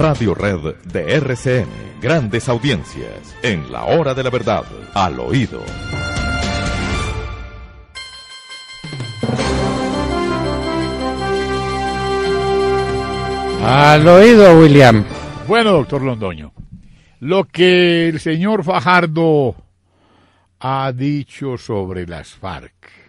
Radio Red de RCN. Grandes audiencias. En la hora de la verdad. Al oído. Al oído, William. Bueno, doctor Londoño, lo que el señor Fajardo ha dicho sobre las FARC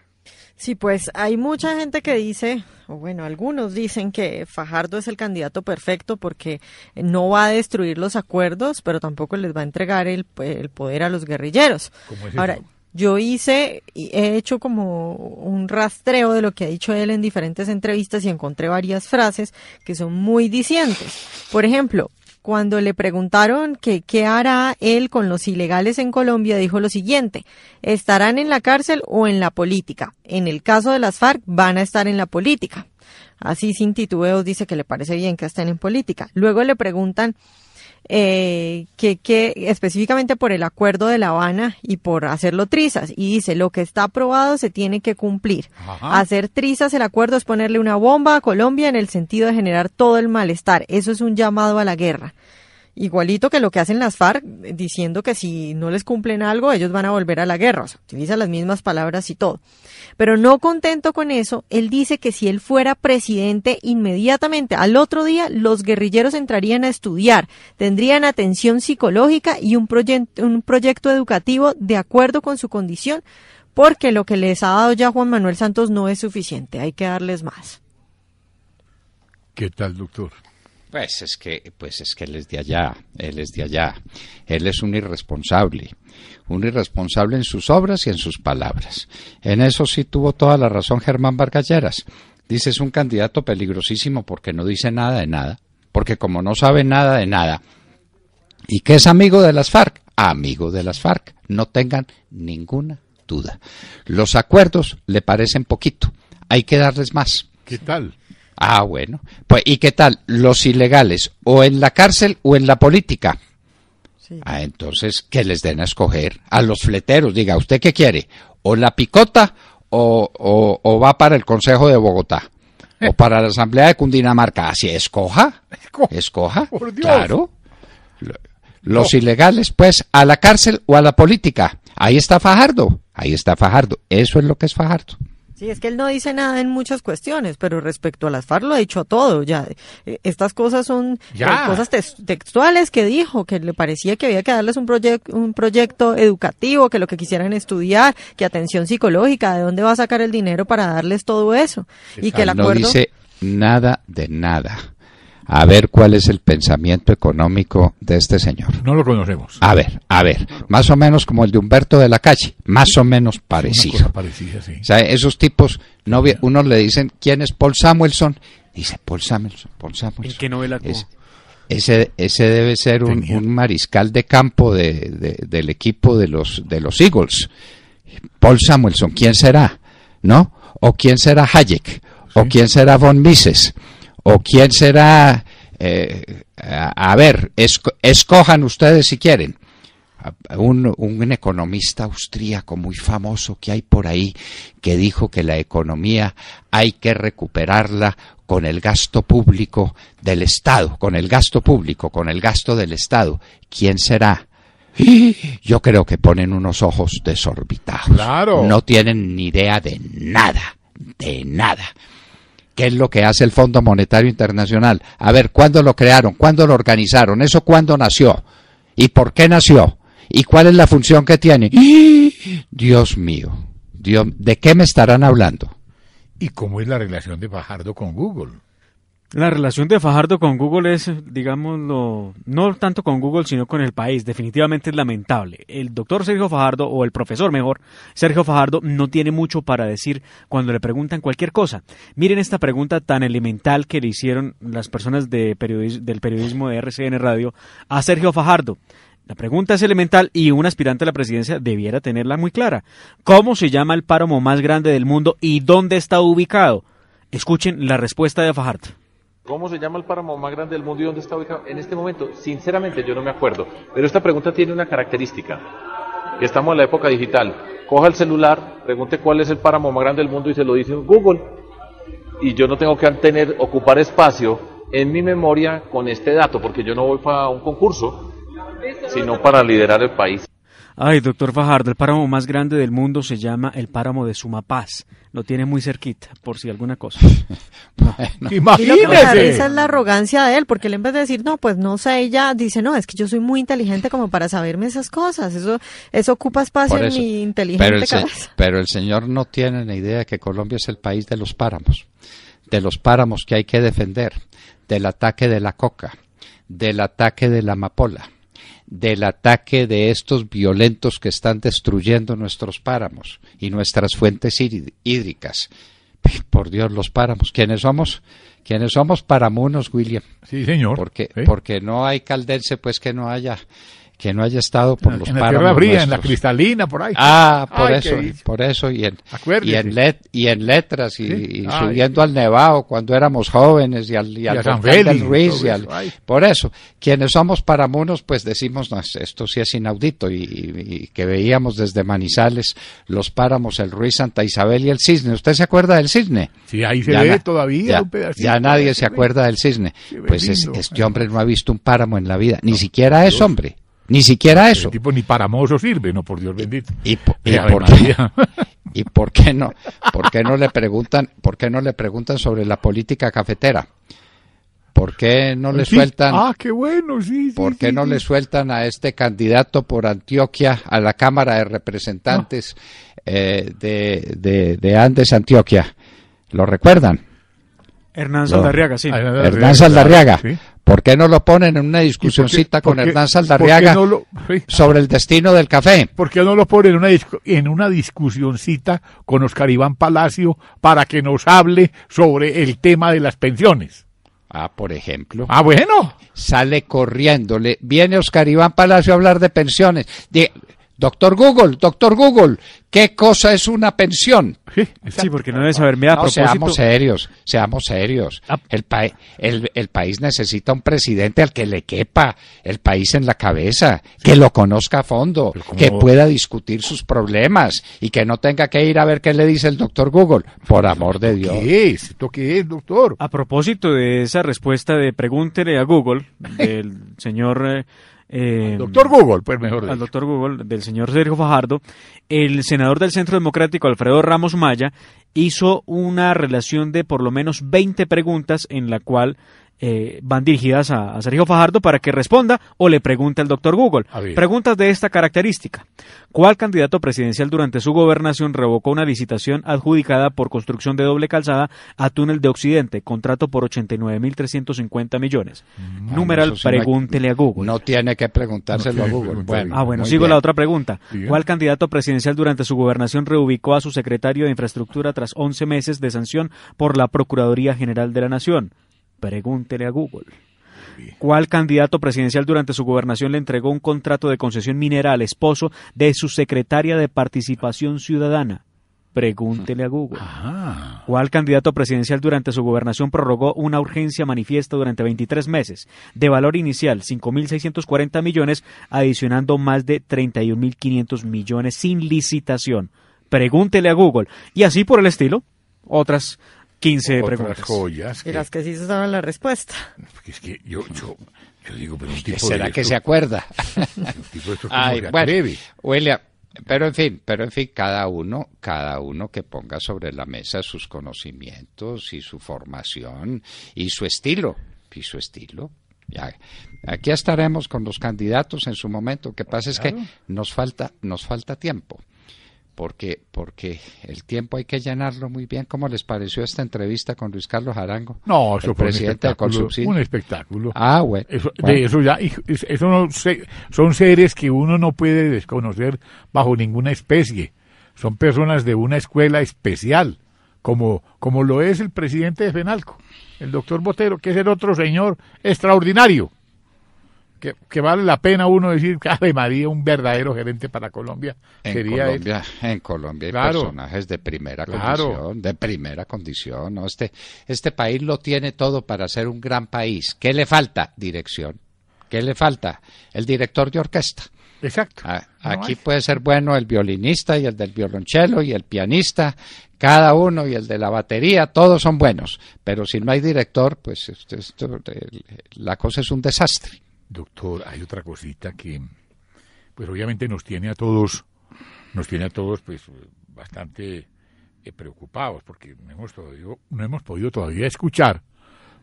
Sí, pues hay mucha gente que dice, o bueno, algunos dicen que Fajardo es el candidato perfecto porque no va a destruir los acuerdos, pero tampoco les va a entregar el, poder a los guerrilleros. Ahora, yo hice, y he hecho como un rastreo de lo que ha dicho él en diferentes entrevistas y encontré varias frases que son muy dicientes. Por ejemplo, cuando le preguntaron que qué hará él con los ilegales en Colombia, dijo lo siguiente, estarán en la cárcel o en la política. En el caso de las FARC, van a estar en la política. Así sin titubeos dice que le parece bien que estén en política. Luego le preguntan eh, que, que, específicamente por el acuerdo de La Habana y por hacerlo trizas. Y dice, lo que está aprobado se tiene que cumplir. Hacer trizas el acuerdo es ponerle una bomba a Colombia en el sentido de generar todo el malestar. Eso es un llamado a la guerra igualito que lo que hacen las FARC, diciendo que si no les cumplen algo, ellos van a volver a la guerra. utiliza las mismas palabras y todo. Pero no contento con eso, él dice que si él fuera presidente, inmediatamente al otro día los guerrilleros entrarían a estudiar, tendrían atención psicológica y un, un proyecto educativo de acuerdo con su condición, porque lo que les ha dado ya Juan Manuel Santos no es suficiente, hay que darles más. ¿Qué tal, doctor? Pues es que, pues es que él es de allá, él es de allá. Él es un irresponsable, un irresponsable en sus obras y en sus palabras. En eso sí tuvo toda la razón Germán Lleras, Dice es un candidato peligrosísimo porque no dice nada de nada, porque como no sabe nada de nada, y que es amigo de las FARC, amigo de las FARC, no tengan ninguna duda. Los acuerdos le parecen poquito, hay que darles más. ¿Qué tal? Ah, bueno. Pues, ¿y qué tal? Los ilegales, o en la cárcel o en la política. Sí. Ah, entonces, que les den a escoger a los fleteros. Diga, ¿usted qué quiere? ¿O la picota o, o, va para el Consejo de Bogotá? ¿O eh. para la Asamblea de Cundinamarca? Así, escoja. Escoja. Por Dios. Claro. Los ilegales, pues, a la cárcel o a la política. Ahí está Fajardo. Ahí está Fajardo. Eso es lo que es Fajardo. Sí, es que él no dice nada en muchas cuestiones, pero respecto a las FARC lo ha dicho todo. Ya, eh, estas cosas son eh, cosas textuales que dijo, que le parecía que había que darles un, proyecto, un proyecto educativo, que lo que quisieran estudiar, que atención psicológica, de dónde va a sacar el dinero para darles todo eso. Y que el acuerdo... No dice nada de nada a ver cuál es el pensamiento económico de este señor. No lo conocemos. A ver, a ver, más o menos como el de Humberto de la Calle, más o menos parecido. sí. O esos tipos, no, unos le dicen, ¿quién es Paul Samuelson? Dice Paul Samuelson, Paul Samuelson. ¿En qué novela? ese, ese debe ser un, mariscal de campo de, del equipo de los, de los Eagles. Paul Samuelson, ¿quién será? ¿No? ¿O quién será Hayek? ¿O quién será Von Mises? o quién será, eh, a, ver, escojan ustedes si quieren. Un, economista austríaco muy famoso que hay por ahí que dijo que la economía hay que recuperarla con el gasto público del Estado, con el gasto público, con el gasto del Estado. ¿Quién será? Yo creo que ponen unos ojos desorbitados. Claro. No tienen ni idea de nada, de nada. ¿Qué es lo que hace el Fondo Monetario Internacional? A ver, ¿cuándo lo crearon? ¿Cuándo lo organizaron? ¿Eso cuándo nació? ¿Y por qué nació? ¿Y cuál es la función que tiene? ¡Ah! Dios mío, ¿de qué me estarán hablando? ¿Y cómo es la relación de Bajardo con Google? La relación de Fajardo con Google es, digámoslo, no tanto con Google, sino con el país. Definitivamente es lamentable. El doctor Sergio Fajardo, o el profesor mejor, Sergio Fajardo, no tiene mucho para decir cuando le preguntan cualquier cosa. Miren esta pregunta tan elemental que le hicieron las personas de del periodismo de RCN Radio a Sergio Fajardo. La pregunta es elemental y un aspirante a la presidencia debiera tenerla muy clara. ¿Cómo se llama el páramo más grande del mundo y dónde está ubicado? Escuchen la respuesta de Fajardo. ¿Cómo se llama el páramo más grande del mundo y dónde está ubicado? En este momento, sinceramente, yo no me acuerdo. Pero esta pregunta tiene una característica. Estamos en la época digital. Coja el celular, pregunte cuál es el páramo más grande del mundo y se lo dice Google. Y yo no tengo que tener, ocupar espacio en mi memoria con este dato, porque yo no voy para un concurso, sino para liderar el país. Ay, doctor Fajardo, el páramo más grande del mundo se llama el páramo de Sumapaz. Lo tiene muy cerquita, por si alguna cosa. Imagínese. Esa es la arrogancia de él, porque él en vez de decir, no, pues no sé, ella dice, no, es que yo soy muy inteligente como para saberme esas cosas. Eso, eso ocupa espacio en mi inteligente pero el, pero el señor no tiene ni idea de que Colombia es el país de los páramos, de los páramos que hay que defender, del ataque de la coca, del ataque de la amapola del ataque de estos violentos que están destruyendo nuestros páramos y nuestras fuentes hídricas. Por Dios, los páramos. ¿Quiénes somos? ¿Quiénes somos paramunos, William? Sí, señor. Porque, porque no hay caldense, pues que no haya que no haya estado por los páramos en la cristalina, por ahí. Ah, por eso, por eso, y en, y en, letras, y, subiendo al Nevado cuando éramos jóvenes, y al, y al, San Ruiz, por eso, quienes somos paramunos, pues decimos, esto sí es inaudito, y, que veíamos desde Manizales los páramos, el Ruiz, Santa Isabel y el Cisne. ¿Usted se acuerda del Cisne? Sí, ahí se ve todavía ya, un pedacito. Ya nadie se acuerda del Cisne. Pues este hombre no ha visto un páramo en la vida, ni siquiera es hombre. Ni siquiera eso. El tipo ni para mozo sirve, no por Dios bendito. Y, por, qué, no, por no le preguntan, por qué no le preguntan sobre la política cafetera? ¿Por qué no le sueltan? Ah, qué bueno, sí. ¿Por no le sueltan a este candidato por Antioquia a la Cámara de Representantes ah. eh, de, de, de Andes, Antioquia? ¿Lo recuerdan? Hernán Saldarriaga, sí. Hernán Saldarriaga. ¿Por qué no lo ponen en una discusióncita con Hernán Saldarriaga sobre el destino del café? ¿Por qué no lo ponen en una, en una discusióncita con Oscar Iván Palacio para que nos hable sobre el tema de las pensiones? Ah, por ejemplo. Ah, bueno. Sale corriéndole. Viene Oscar Iván Palacio a hablar de pensiones. Doctor Google, doctor Google, ¿qué cosa es una pensión? Sí, porque no debe saber, a propósito... seamos serios, seamos serios. Ah. El, el, país necesita un presidente al que le quepa el país en la cabeza, que lo conozca a fondo, que pueda discutir sus problemas y que no tenga que ir a ver qué le dice el doctor Google, por amor de Dios. ¿Qué es? qué es, doctor? A propósito de esa respuesta de pregúntele a Google, del señor... Eh, Em, doctor Google, pues mejor dicho. Al doctor Google, del señor Sergio Fajardo, el senador del Centro Democrático, Alfredo Ramos Maya, hizo una relación de por lo menos 20 preguntas en la cual eh, van dirigidas a, Sergio Fajardo para que responda o le pregunte al doctor Google. Ah, Preguntas de esta característica. ¿Cuál candidato presidencial durante su gobernación revocó una licitación adjudicada por construcción de doble calzada a Túnel de Occidente, contrato por 89.350 millones? Mm, bueno, Numeral, pregúntele a Google. No tiene que preguntárselo a Google. Bueno, ah, bueno, sigo la otra pregunta. ¿Cuál candidato presidencial durante su gobernación reubicó a su secretario de Infraestructura tras 11 meses de sanción por la Procuraduría General de la Nación? Pregúntele a Google. ¿Cuál candidato presidencial durante su gobernación le entregó un contrato de concesión minera al esposo de su secretaria de Participación Ciudadana? Pregúntele a Google. Ah. ¿Cuál candidato presidencial durante su gobernación prorrogó una urgencia manifiesta durante 23 meses de valor inicial 5.640 millones, adicionando más de 31.500 millones sin licitación? Pregúntele a Google. Y así por el estilo, otras 15 preguntas. joyas. Y las que sí se saben la respuesta. es que yo, digo, pero un tipo ¿Será que se acuerda? Un Ay, bueno, pero en fin, pero en fin, cada uno, cada uno que ponga sobre la mesa sus conocimientos y su formación y su estilo, y su estilo. Ya, aquí estaremos con los candidatos en su momento. Lo que pasa es que nos falta, nos falta tiempo porque porque el tiempo hay que llenarlo muy bien. ¿Cómo les pareció esta entrevista con Luis Carlos Arango? No, eso presidente un espectáculo, un espectáculo. Ah, bueno. Eso, son seres que uno no puede desconocer bajo ninguna especie. Son personas de una escuela especial, como como lo es el presidente de Fenalco, el doctor Botero, que es el otro señor extraordinario que, vale la pena uno decir que Ave María un verdadero gerente para Colombia en Colombia, hay personajes de primera condición, de primera condición. Este, este país lo tiene todo para ser un gran país. ¿Qué le falta? Dirección. ¿Qué le falta? El director de orquesta. Exacto. Ah, aquí puede ser bueno el violinista y el del violonchelo y el pianista, cada uno y el de la batería, todos son buenos. Pero si no hay director, pues la cosa es un desastre. Doctor, hay otra cosita que, pues obviamente nos tiene a todos, nos tiene a todos, pues bastante eh, preocupados, porque no hemos, no hemos podido todavía escuchar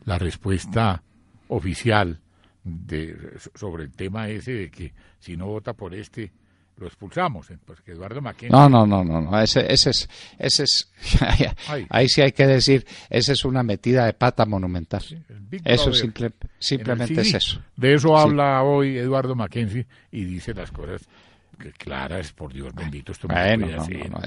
la respuesta oficial de, sobre el tema ese de que si no vota por este, lo expulsamos, ¿eh? pues No, no, no, no, ese, ese es, ese es, ahí. sí hay que decir, esa es una metida de pata monumental. eso simple, simplemente es eso. De eso habla hoy Eduardo Mackenzie y dice las cosas que claras, por Dios bendito, esto bueno, no,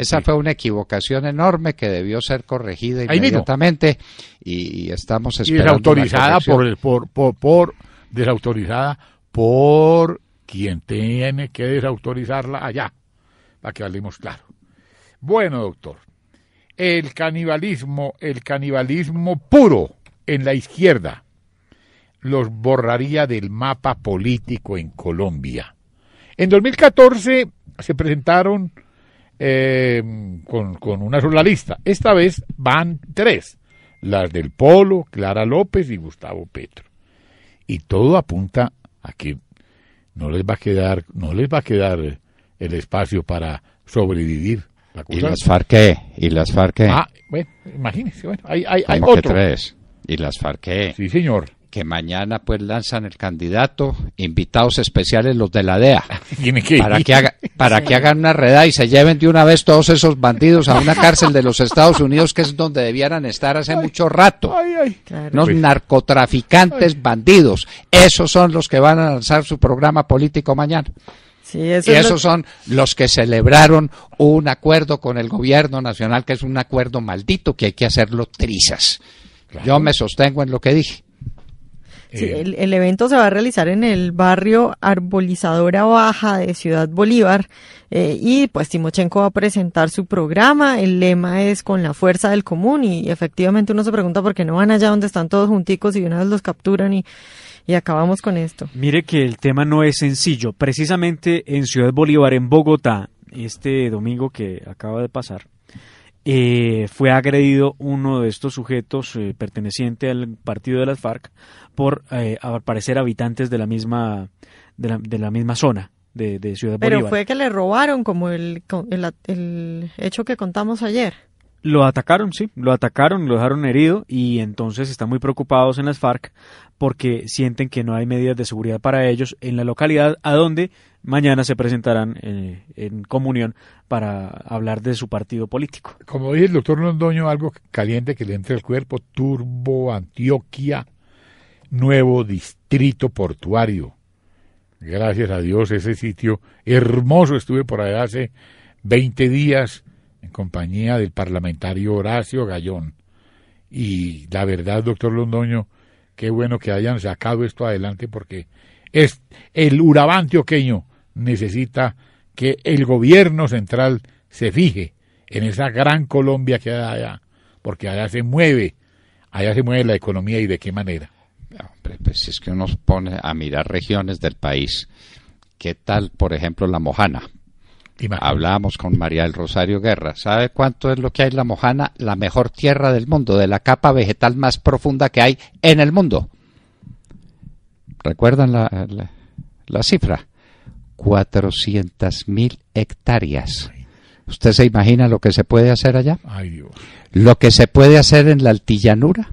esa fue una equivocación enorme que debió ser corregida inmediatamente y, estamos esperando y desautorizada por, por, por, por desautorizada por quien tiene que desautorizarla allá, para que hablemos claro. Bueno, doctor, el canibalismo, el canibalismo puro en la izquierda, los borraría del mapa político en Colombia. En 2014 se presentaron eh, con, con una sola lista. Esta vez van tres, las del Polo, Clara López y Gustavo Petro. Y todo apunta a que no les va a quedar, no les va a quedar el espacio para sobrevivir. ¿Y las FARC ¿Y las FARC Ah, bueno, imagínese. bueno, hay, hay, hay otro. Que tres? ¿Y las FARC Sí, señor que mañana pues lanzan el candidato, invitados especiales los de la DEA, para, que haga, para que hagan una redada y se lleven de una vez todos esos bandidos a una cárcel de los Estados Unidos que es donde debieran estar hace mucho rato. Los narcotraficantes bandidos, esos son los que van a lanzar su programa político mañana. y esos son los que celebraron un acuerdo con el gobierno nacional, que es un acuerdo maldito que hay que hacerlo trizas. Yo me sostengo en lo que dije. Eh, el, evento se va a realizar en el barrio Arbolizadora Baja de Ciudad Bolívar eh, y pues Timochenko va a presentar su programa. El lema es con la fuerza del común y efectivamente uno se pregunta por qué no van allá donde están todos junticos y una vez los capturan y, y acabamos con esto. Mire que el tema no es sencillo. Precisamente en Ciudad Bolívar, en Bogotá, este domingo que acaba de pasar, eh, fue agredido uno de estos sujetos eh, perteneciente al partido de las FARC por eh, aparecer habitantes de la misma, de la, de misma zona. De, Ciudad Ciudad Pero fue que le robaron como el, el, el hecho que contamos ayer. Lo atacaron, sí, lo atacaron, lo dejaron herido y entonces están muy preocupados en las FARC porque sienten que no hay medidas de seguridad para ellos en la localidad a donde mañana se presentarán eh, en comunión para hablar de su partido político. Como dice el doctor Londoño, algo caliente que le entre al cuerpo, Turbo, Antioquia, nuevo distrito portuario. Gracias a Dios, ese sitio hermoso estuve por allá hace 20 días en compañía del parlamentario Horacio Gallón. Y la verdad, doctor Londoño, qué bueno que hayan sacado esto adelante porque es el Urabá antioqueño necesita que el gobierno central se fije en esa gran Colombia que hay allá, porque allá se mueve, allá se mueve la economía y de qué manera. Hombre, pues es que uno pone a mirar regiones del país. ¿Qué tal, por ejemplo, la Mojana? Hablábamos con María del Rosario Guerra. ¿Sabe cuánto es lo que hay en la Mojana? La mejor tierra del mundo, de la capa vegetal más profunda que hay en el mundo. ¿Recuerdan la cifra? 400.000 mil hectáreas. ¿Usted se imagina lo que se puede hacer allá? Lo que se puede hacer en la altillanura.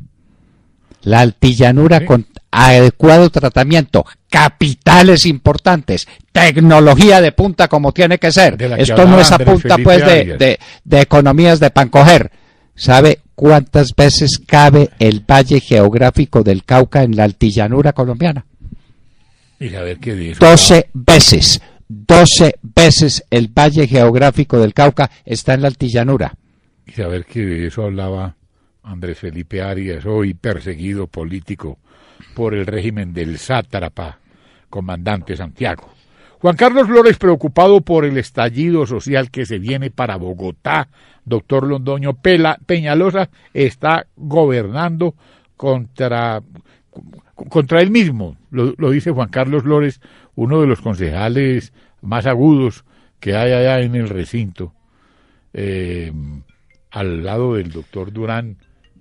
La altillanura con adecuado tratamiento, capitales importantes, tecnología de punta como tiene que ser. Esto no es a punta pues de, economías de pancoger. ¿Sabe cuántas veces cabe el valle geográfico del Cauca en la altillanura colombiana? Y 12 veces, 12 veces el valle geográfico del Cauca está en la altillanura. Y saber qué de eso hablaba Andrés Felipe Arias, hoy perseguido político por el régimen del sátrapa, comandante Santiago. Juan Carlos Flores, preocupado por el estallido social que se viene para Bogotá, doctor Londoño Peñalosa está gobernando contra contra él mismo, lo, lo, dice Juan Carlos Lores, uno de los concejales más agudos que hay allá en el recinto, eh, al lado del doctor Durán.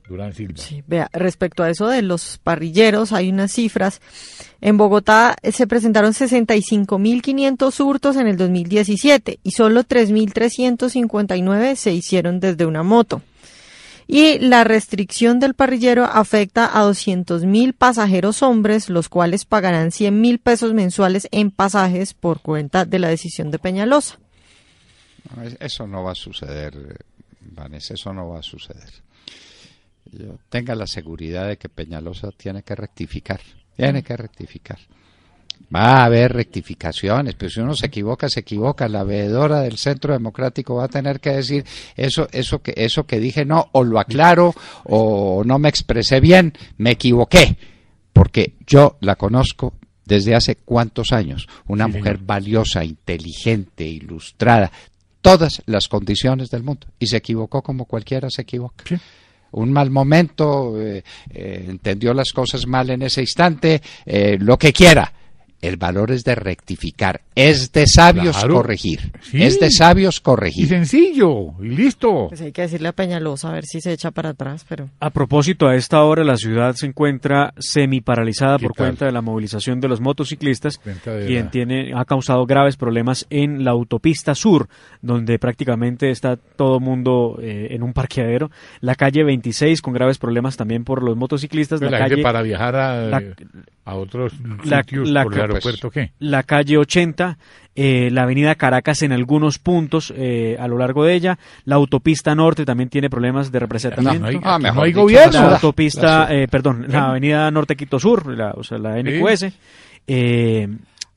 Durán Silva. Sí, vea, respecto a eso de los parrilleros, hay unas cifras. En Bogotá eh, se presentaron 65.500 hurtos en el 2017 y solo 3.359 se hicieron desde una moto y la restricción del parrillero afecta a 200.000 pasajeros hombres, los cuales pagarán mil pesos mensuales en pasajes por cuenta de la decisión de Peñalosa. Eso no va a suceder, Vanessa, eso no va a suceder. Yo tenga la seguridad de que Peñalosa tiene que rectificar, tiene que rectificar. Va a haber rectificaciones, pero si uno se equivoca, se equivoca. La veedora del Centro Democrático va a tener que decir eso, eso que, eso que dije no, o lo aclaro, o no me expresé bien, me equivoqué. Porque yo la conozco desde hace cuántos años. Una mujer valiosa, inteligente, ilustrada, todas las condiciones del mundo. Y se equivocó como cualquiera se equivoca. Un mal momento, eh, eh, entendió las cosas mal en ese instante, eh, lo que quiera el valor es de rectificar. Es de sabios corregir. Es de sabios corregir. Y sencillo, y listo. Pues hay que decirle a Peñalosa a ver si se echa para atrás, pero. A propósito, a esta hora la ciudad se encuentra semi paralizada por cuenta de la movilización de los motociclistas, quien tiene, ha causado graves problemas en la autopista sur, donde prácticamente está todo mundo eh, en un parqueadero. La calle 26 con graves problemas también por los motociclistas. Pues la, calle, para viajar a, a otros sitios la, la calle 80, eh, la avenida Caracas en algunos puntos eh, a lo largo de ella, la autopista norte también tiene problemas de representación ah, ah mejor no hay gobierno. La ah, autopista, eh, perdón, la avenida norte Quito Sur, la, o sea, la NQS.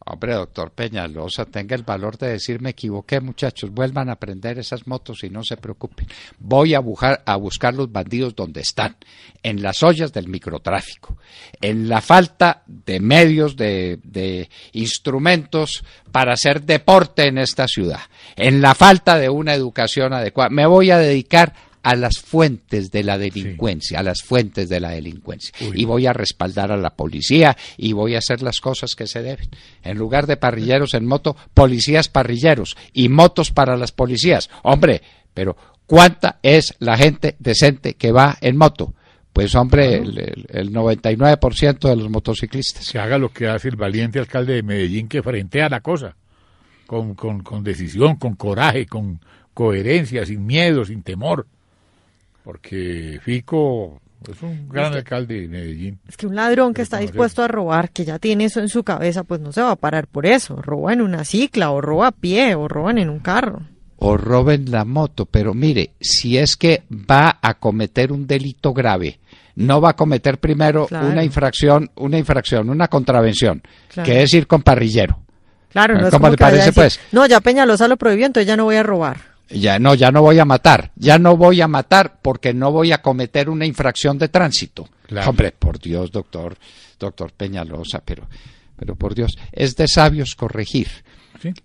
Hombre, doctor Peñalosa, tenga el valor de decirme me equivoqué, muchachos, vuelvan a aprender esas motos y no se preocupen. Voy a, bujar, a buscar los bandidos donde están, en las ollas del microtráfico, en la falta de medios, de, de instrumentos para hacer deporte en esta ciudad, en la falta de una educación adecuada. Me voy a dedicar a las fuentes de la delincuencia, a las fuentes de la delincuencia. y voy a respaldar a la policía y voy a hacer las cosas que se deben. En lugar de parrilleros en moto, policías parrilleros y motos para las policías. Hombre, pero ¿cuánta es la gente decente que va en moto? Pues hombre, el, 99% de los motociclistas. Que haga lo que hace el valiente alcalde de Medellín que frente a la cosa, con, con decisión, con coraje, con coherencia, sin miedo, sin temor porque Fico es un gran alcalde de Medellín. Es que un ladrón que está dispuesto a robar, que ya tiene eso en su cabeza, pues no se va a parar por eso. Roba en una cicla, o roba a pie, o roban en un carro. O roben la moto, pero mire, si es que va a cometer un delito grave, no va a cometer primero una infracción, una infracción, una contravención, que es ir con parrillero. Claro, no eh, es como, pues. No, ya Peñalosa lo prohibió, entonces ya no voy a robar. Ya no, ya no voy a matar, ya no voy a matar porque no voy a cometer una infracción de tránsito. Hombre, por Dios, doctor, doctor Peñalosa, pero, pero por Dios, es de sabios corregir.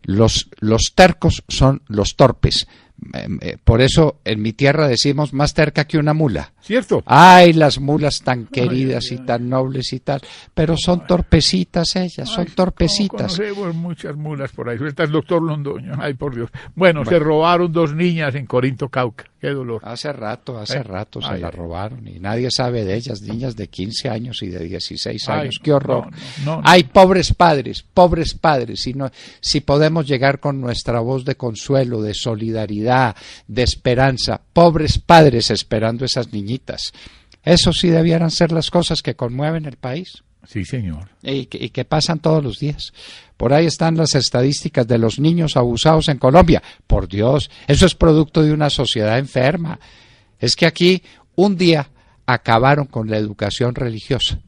Los, los tercos son los torpes. Eh, eh, por eso en mi tierra decimos más terca que una mula. Cierto. Ay, las mulas tan queridas y tan nobles y tal, pero son torpecitas ellas, son torpecitas. Conocemos muchas mulas por ahí, suelta el doctor Londoño, ay por Dios. Bueno, se robaron dos niñas en Corinto, Cauca, qué dolor. Hace rato, hace rato se las robaron y nadie sabe de ellas, niñas de 15 años y de 16 años, qué horror. No, ay, pobres padres, pobres padres, si, no, si podemos llegar con nuestra voz de consuelo, de solidaridad, de esperanza, pobres padres esperando esas niñitas eso sí debieran ser las cosas que conmueven el país. Sí, señor. y que, pasan todos los días. Por ahí están las estadísticas de los niños abusados en Colombia. Por Dios, eso es producto de una sociedad enferma. Es que aquí un día acabaron con la educación religiosa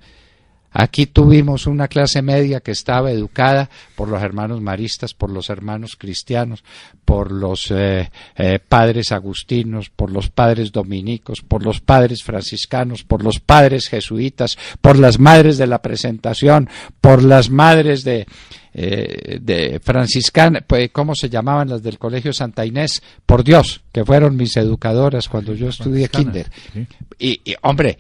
Aquí tuvimos una clase media que estaba educada por los hermanos maristas, por los hermanos cristianos, por los eh, eh, padres agustinos, por los padres dominicos, por los padres franciscanos, por los padres jesuitas, por las madres de la presentación, por las madres de, eh, franciscana, pues, ¿cómo se llamaban las del Colegio Santa Inés? Por Dios, que fueron mis educadoras cuando yo estudié kinder. y, hombre,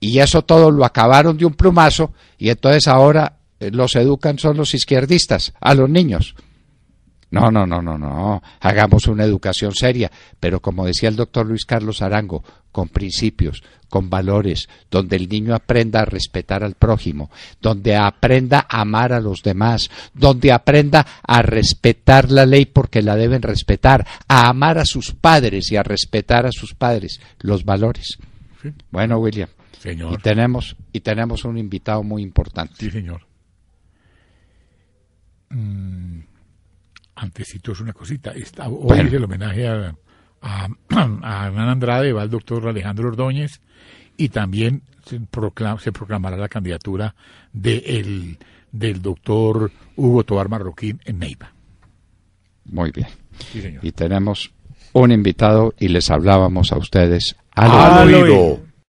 y, eso todo lo acabaron de un plumazo y entonces ahora eh, los educan son los izquierdistas, a los niños. No, no, no, no, no. Hagamos una educación seria, pero como decía el doctor Luis Carlos Arango, con principios, con valores, donde el niño aprenda a respetar al prójimo, donde aprenda a amar a los demás, donde aprenda a respetar la ley porque la deben respetar, a amar a sus padres y a respetar a sus padres, los valores. Bueno, William. Y tenemos, y tenemos un invitado muy importante. Sí, señor. Mm, antesito es una cosita. hoy es el homenaje a, Hernán Andrade, va el doctor Alejandro Ordóñez, y también se, proclamará la candidatura de del doctor Hugo Tobar Marroquín en Neiva. Muy bien. Y tenemos un invitado y les hablábamos a ustedes al, al